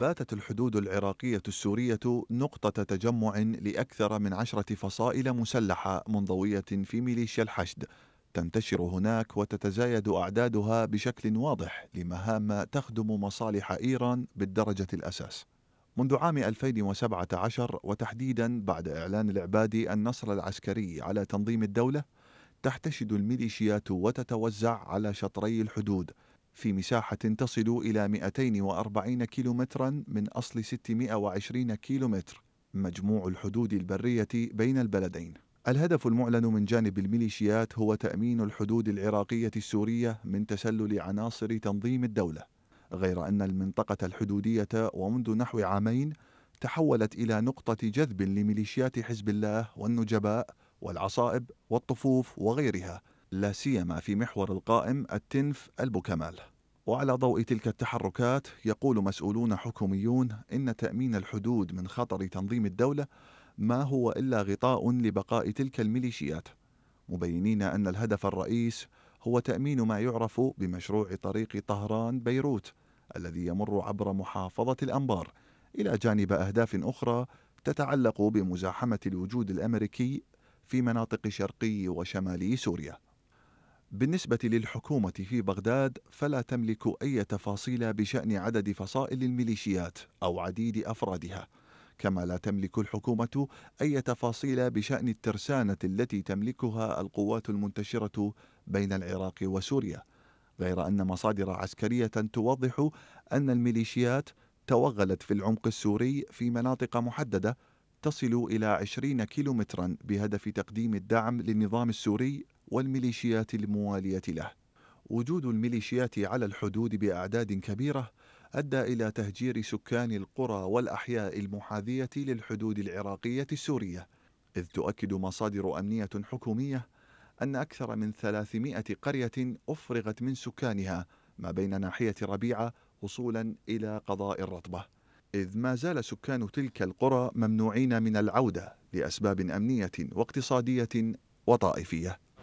باتت الحدود العراقية السورية نقطة تجمع لأكثر من عشرة فصائل مسلحة منضوية في ميليشيا الحشد تنتشر هناك وتتزايد أعدادها بشكل واضح لمهام تخدم مصالح إيران بالدرجة الأساس منذ عام 2017 وتحديدا بعد إعلان العبادي النصر العسكري على تنظيم الدولة تحتشد الميليشيات وتتوزع على شطري الحدود في مساحة تصل إلى 240 كيلومترا من أصل 620 كيلومتر مجموع الحدود البرية بين البلدين الهدف المعلن من جانب الميليشيات هو تأمين الحدود العراقية السورية من تسلل عناصر تنظيم الدولة غير أن المنطقة الحدودية ومنذ نحو عامين تحولت إلى نقطة جذب لميليشيات حزب الله والنجباء والعصائب والطفوف وغيرها لا سيما في محور القائم التنف البوكمال وعلى ضوء تلك التحركات يقول مسؤولون حكوميون ان تامين الحدود من خطر تنظيم الدوله ما هو الا غطاء لبقاء تلك الميليشيات مبينين ان الهدف الرئيس هو تامين ما يعرف بمشروع طريق طهران بيروت الذي يمر عبر محافظه الانبار الى جانب اهداف اخرى تتعلق بمزاحمه الوجود الامريكي في مناطق شرقي وشمالي سوريا بالنسبة للحكومة في بغداد فلا تملك أي تفاصيل بشأن عدد فصائل الميليشيات أو عديد أفرادها كما لا تملك الحكومة أي تفاصيل بشأن الترسانة التي تملكها القوات المنتشرة بين العراق وسوريا غير أن مصادر عسكرية توضح أن الميليشيات توغلت في العمق السوري في مناطق محددة تصل إلى 20 كيلومترا بهدف تقديم الدعم للنظام السوري والميليشيات الموالية له. وجود الميليشيات على الحدود بأعداد كبيرة أدى إلى تهجير سكان القرى والأحياء المحاذية للحدود العراقية السورية، إذ تؤكد مصادر أمنية حكومية أن أكثر من 300 قرية أفرغت من سكانها ما بين ناحية ربيعة وصولا إلى قضاء الرطبة إذ ما زال سكان تلك القرى ممنوعين من العودة لأسباب أمنية واقتصادية وطائفية